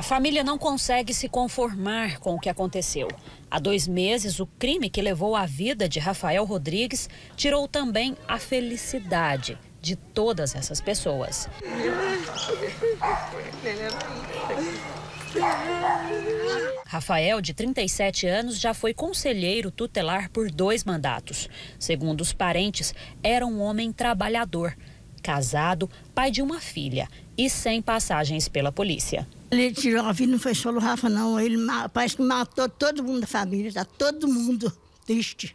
A família não consegue se conformar com o que aconteceu. Há dois meses, o crime que levou à vida de Rafael Rodrigues tirou também a felicidade de todas essas pessoas. Rafael, de 37 anos, já foi conselheiro tutelar por dois mandatos. Segundo os parentes, era um homem trabalhador casado, pai de uma filha e sem passagens pela polícia. Ele tirou a vida, não foi só o Rafa, não. Ele parece que matou todo mundo da família, está todo mundo triste.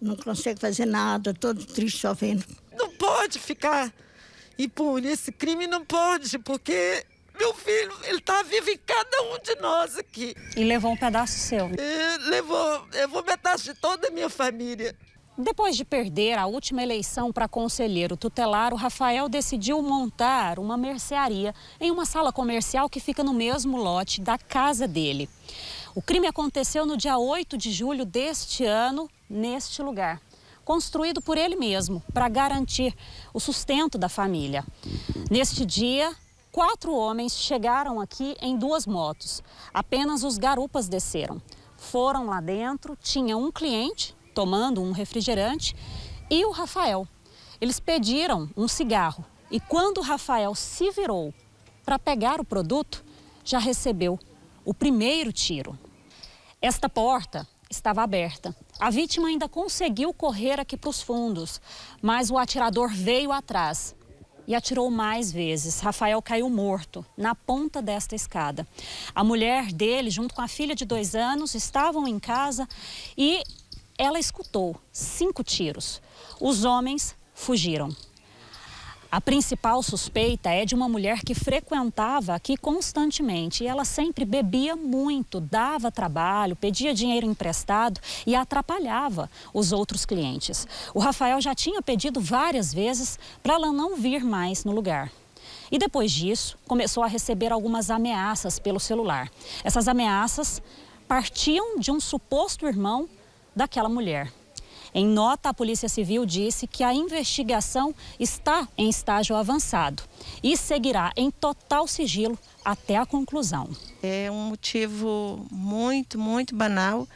Não consegue fazer nada, todo triste, sofrendo. Não pode ficar impune, esse crime não pode, porque meu filho, ele está vivo em cada um de nós aqui. E levou um pedaço seu? E é, levou, levou metade de toda a minha família. Depois de perder a última eleição para conselheiro tutelar, o Rafael decidiu montar uma mercearia em uma sala comercial que fica no mesmo lote da casa dele. O crime aconteceu no dia 8 de julho deste ano, neste lugar. Construído por ele mesmo, para garantir o sustento da família. Neste dia, quatro homens chegaram aqui em duas motos. Apenas os garupas desceram. Foram lá dentro, tinha um cliente tomando um refrigerante, e o Rafael. Eles pediram um cigarro e quando o Rafael se virou para pegar o produto, já recebeu o primeiro tiro. Esta porta estava aberta. A vítima ainda conseguiu correr aqui para os fundos, mas o atirador veio atrás e atirou mais vezes. Rafael caiu morto na ponta desta escada. A mulher dele, junto com a filha de dois anos, estavam em casa e ela escutou cinco tiros. Os homens fugiram. A principal suspeita é de uma mulher que frequentava aqui constantemente. E ela sempre bebia muito, dava trabalho, pedia dinheiro emprestado e atrapalhava os outros clientes. O Rafael já tinha pedido várias vezes para ela não vir mais no lugar. E depois disso, começou a receber algumas ameaças pelo celular. Essas ameaças partiam de um suposto irmão daquela mulher. Em nota, a Polícia Civil disse que a investigação está em estágio avançado e seguirá em total sigilo até a conclusão. É um motivo muito, muito banal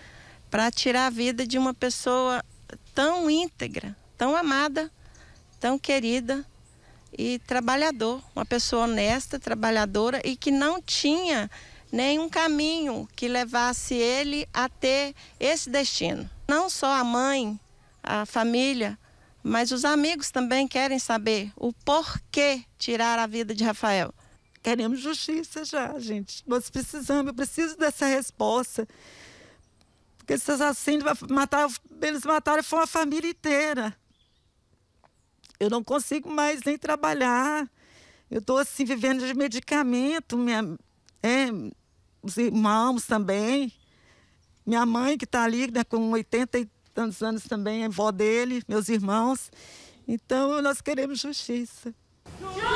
para tirar a vida de uma pessoa tão íntegra, tão amada, tão querida e trabalhador, uma pessoa honesta, trabalhadora e que não tinha nenhum caminho que levasse ele a ter esse destino. Não só a mãe, a família, mas os amigos também querem saber o porquê tirar a vida de Rafael. Queremos justiça já, gente. Nós precisamos, eu preciso dessa resposta. Porque esses assassinos mataram, eles mataram foi uma família inteira. Eu não consigo mais nem trabalhar. Eu estou assim vivendo de medicamento, minha é, os irmãos também. Minha mãe, que está ali né, com 80 e tantos anos também, é vó dele, meus irmãos. Então, nós queremos justiça. Justiça!